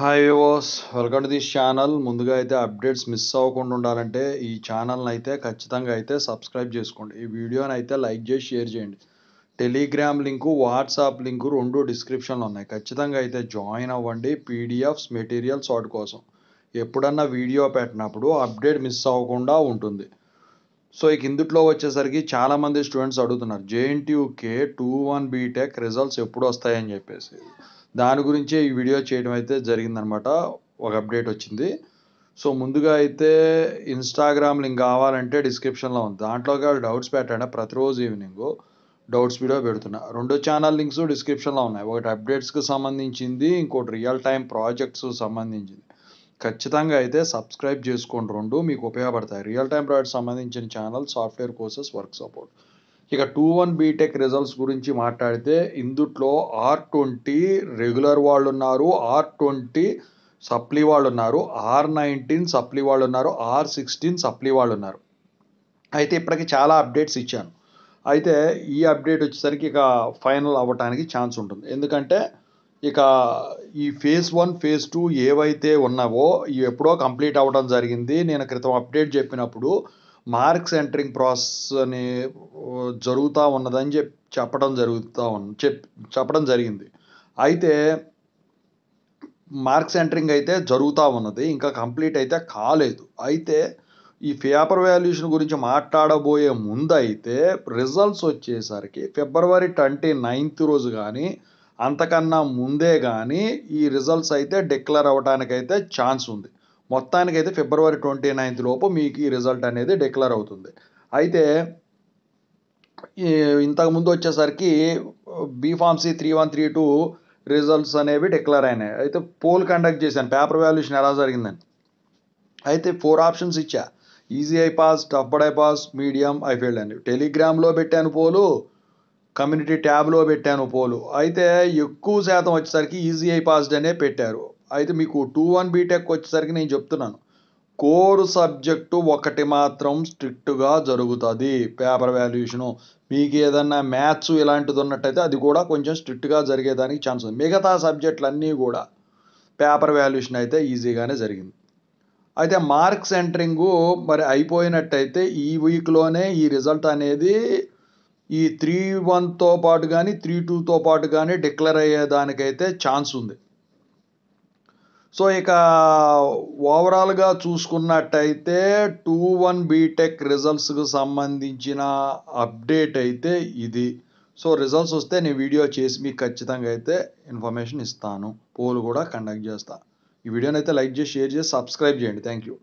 hi viewers welcome to this channel ముందుగా అయితే updates miss అవ్వకుండా ఉండాలంటే ఈ ఛానల్ని అయితే ఖచ్చితంగా అయితే సబ్స్క్రైబ్ చేసుకోండి ఈ వీడియోని అయితే లైక్ చేసి షేర్ చేయండి టెలిగ్రామ్ లింకు వాట్సాప్ లింకు రెండు డిస్క్రిప్షన్లో ఉన్నాయి ఖచ్చితంగా అయితే జాయిన్ అవ్వండి పీడిఎఫ్స్ మెటీరియల్ వాటి కోసం ఎప్పుడన్నా వీడియో పెట్టినప్పుడు అప్డేట్ మిస్ అవ్వకుండా ఉంటుంది సో ఈ కిందుట్లో వచ్చేసరికి చాలామంది స్టూడెంట్స్ అడుగుతున్నారు JNTUK two one BTech results ఎప్పుడు వస్తాయని చెప్పేసి దాని గురించే ఈ వీడియో చేయడం అయితే జరిగిందనమాట ఒక అప్డేట్ వచ్చింది సో ముందుగా అయితే ఇన్స్టాగ్రామ్ లింక్ కావాలంటే డిస్క్రిప్షన్లో ఉంది దాంట్లో కూడా డౌట్స్ పెట్టండి ప్రతిరోజు ఈవినింగ్ డౌట్స్ వీడియో పెడుతున్నా రెండు ఛానల్ లింక్స్ డిస్క్రిప్షన్లో ఉన్నాయి ఒకటి అప్డేట్స్కి సంబంధించింది ఇంకోటి రియల్ టైం ప్రాజెక్ట్స్ సంబంధించింది ఖచ్చితంగా అయితే సబ్స్క్రైబ్ చేసుకోండి రెండు మీకు ఉపయోగపడతాయి రియల్ టైం ప్రాజెక్ట్ సంబంధించిన channel software courses work support ఇక టూ వన్ బీటెక్ రిజల్ట్స్ గురించి మాట్లాడితే ఇందుట్లో ఆర్ ట్వంటీ రెగ్యులర్ వాళ్ళు ఉన్నారు ఆర్ ట్వంటీ సప్లీ వాళ్ళు ఉన్నారు ఆర్ నైన్టీన్ సప్లీ వాళ్ళు ఉన్నారు ఆర్ సిక్స్టీన్ సప్లీ వాళ్ళు ఉన్నారు అయితే ఇప్పటికి చాలా అప్డేట్స్ ఇచ్చాను అయితే ఈ అప్డేట్ వచ్చేసరికి ఇక ఫైనల్ అవ్వటానికి ఛాన్స్ ఉంటుంది ఎందుకంటే ఇక ఈ ఫేజ్ వన్ ఫేజ్ టూ ఏవైతే ఉన్నావో ఎప్పుడో కంప్లీట్ అవ్వడం జరిగింది నేను క్రితం అప్డేట్ చెప్పినప్పుడు మార్క్స్ ఎంటరింగ్ ప్రాసెస్ అని జరుగుతూ ఉన్నదని చెప్పి చెప్పడం జరుగుతూ ఉన్న చెప్ చెప్పడం జరిగింది అయితే మార్క్స్ ఎంటరింగ్ అయితే జరుగుతూ ఉన్నది ఇంకా కంప్లీట్ అయితే కాలేదు అయితే ఈ పేపర్ వాల్యుయేషన్ గురించి మాట్లాడబోయే ముందు అయితే రిజల్ట్స్ వచ్చేసరికి ఫిబ్రవరి ట్వంటీ నైన్త్ రోజు కానీ అంతకన్నా ముందే కానీ ఈ రిజల్ట్స్ అయితే డిక్లేర్ అవ్వడానికైతే ఛాన్స్ ఉంది మొత్తానికైతే ఫిబ్రవరి ట్వంటీ నైన్త్ లోపు మీకు ఈ రిజల్ట్ అనేది డిక్లేర్ అవుతుంది అయితే ఇంతకుముందు వచ్చేసరికి BPharmacy three one three two results అనేవి డిక్లేర్ అయినాయి అయితే పోల్ కండక్ట్ చేశాను పేపర్ వాల్యుయేషన్ ఎలా జరిగిందని అయితే ఫోర్ ఆప్షన్స్ ఇచ్చా easy I pass tough but pass medium I failed అని టెలిగ్రామ్లో పెట్టాను పోలు కమ్యూనిటీ ట్యాబ్లో పెట్టాను పోలు అయితే ఎక్కువ శాతం వచ్చేసరికి ఈజీ పాస్డ్ అనే పెట్టారు అయితే మీకు టూ వన్ బీటెక్ వచ్చేసరికి నేను చెప్తున్నాను కోర్ సబ్జెక్టు ఒకటి మాత్రం స్ట్రిక్ట్గా జరుగుతుంది పేపర్ వాల్యుయేషను మీకు ఏదన్నా మ్యాథ్స్ ఇలాంటిది ఉన్నట్టయితే అది కూడా కొంచెం స్ట్రిక్ట్గా జరిగేదానికి ఛాన్స్ ఉంది మిగతా అన్నీ కూడా పేపర్ వాల్యుయేషన్ అయితే ఈజీగానే జరిగింది అయితే మార్క్స్ ఎంటరింగు మరి అయిపోయినట్టయితే ఈ వీక్లోనే ఈ రిజల్ట్ అనేది ఈ త్రీ వన్తో పాటు కానీ త్రీ టూతో పాటు కానీ డిక్లేర్ అయ్యేదానికైతే ఛాన్స్ ఉంది సో ఇక ఓవరాల్గా చూసుకున్నట్టయితే టూ వన్ బీటెక్ రిజల్ట్స్కి సంబంధించిన అప్డేట్ అయితే ఇది సో రిజల్ట్స్ వస్తే నేను వీడియో చేసి మీకు ఖచ్చితంగా అయితే ఇన్ఫర్మేషన్ ఇస్తాను పోల్ కూడా కండక్ట్ చేస్తాను ఈ వీడియోని అయితే లైక్ చేసి షేర్ చేసి సబ్స్క్రైబ్ చేయండి థ్యాంక్ యూ